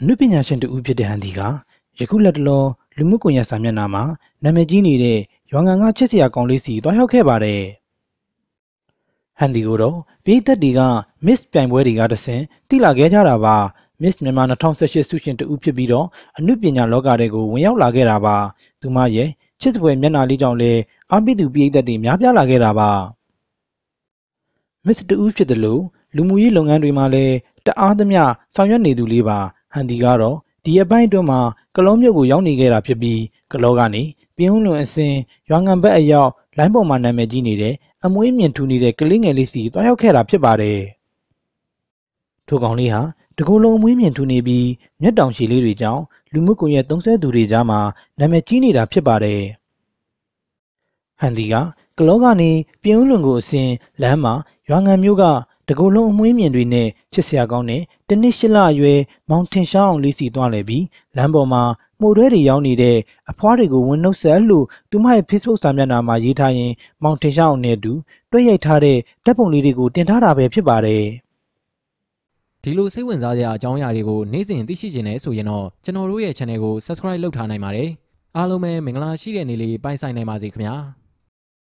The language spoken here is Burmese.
အနုပညာရှင်တူဦးဖြစ်တဲ့ဟန်ဒီကယခုလက်တလောလူမှုကွန်ရက်စာမျက်နှာမှာနာမည်ကြီးနေတဲ့ရွာငံကချစ်စရာကောင်းလေးစီတွားရောက်ခဲ့ပါတယ်။ဟန်ဒီကိုတော့ပြည်သက်တွေက Miss ပြိုင်ပွဲတွေကတဆင်တိလာခဲ့ကြတာပါ။ Miss မြန်မာ2018ဆုရှင်တူဦးဖြစ်ပြီးတော့အနုပညာလောကတွေကိုဝင်ရောက်လာခဲ့တာပါ။သူမရဲ့ချစ်စွယ်မျက်နှာလေးကြောင့်လည်းအာပိသူပြည်သက်တွေများပြားလာခဲ့တာပါ။ Miss တူဦးဖြစ်တယ်လို့လူမှုရေးလုပ်ငန်းတွေမှာလည်းတအားသမျှဆောင်ရွက်နေသူလေးပါဟန်ဒီကတော့ဒီအပိုင်းအတွင်းမှာကလုံးမြို့ကိုရောက်နေခဲ့တာဖြစ်ပြီးကလောကနေပြင်းလွန်အစင်ရွာငံဘက်အရောက်လိုင်းပေါ်မှာနာမည်ကြီးနေတဲ့အမွေးမြင်ထူနေတဲ့ကလေးငယ်လေးစီတွားရောက်ခဲ့တာဖြစ်ပါတယ်။ထိုကောင်လေးဟာတကူလုံးအမွေးမြင်ထူနေပြီးမျက်တောင်ရှည်လေးတွေကြောင့်လူမှုကွန်ရက်သုံးဆသူတွေကြားမှာနာမည်ကြီးနေတာဖြစ်ပါတယ်။ဟန်ဒီကကလောကနေပြင်းလွန်ကိုအစင်လမ်းမှာရွာငံမြို့ကတကူလုံးအမွှေးမြင်တွေနဲ့ချစ်စရာကောင်းတဲ့တနစ်ရှစ်လအရွယ်မောင်ထင်ရှားအောင်လေးစီသွားလဲပြီးလမ်းပေါ်မှာမှုတွဲတွေရောင်းနေတဲ့အဖွားတွေကိုဝန်နှုတ်ဆက်လို့သူမရဲ့ Facebook စာမျက်နှာမှာရေးထားရင်မောင်ထင်ရှားအောင်နဲ့အတူတွဲရိုက်ထားတဲ့ဓာတ်ပုံလေးတွေကိုတင်ထားတာပဲဖြစ်ပါတယ်ဒီလိုစိတ်ဝင်စားစရာအကြောင်းအရာတွေကိုနေ့စဉ်သိရှိချင်တဲ့ဆိုရင်တော့ကျွန်တော်တို့ရဲ့ channel ကို subscribe လုပ်ထားနိုင်ပါတယ်အားလုံးပဲမင်္ဂလာရှိတဲ့နေ့လေးပိုင်ဆိုင်နိုင်ပါစေခင်ဗျာ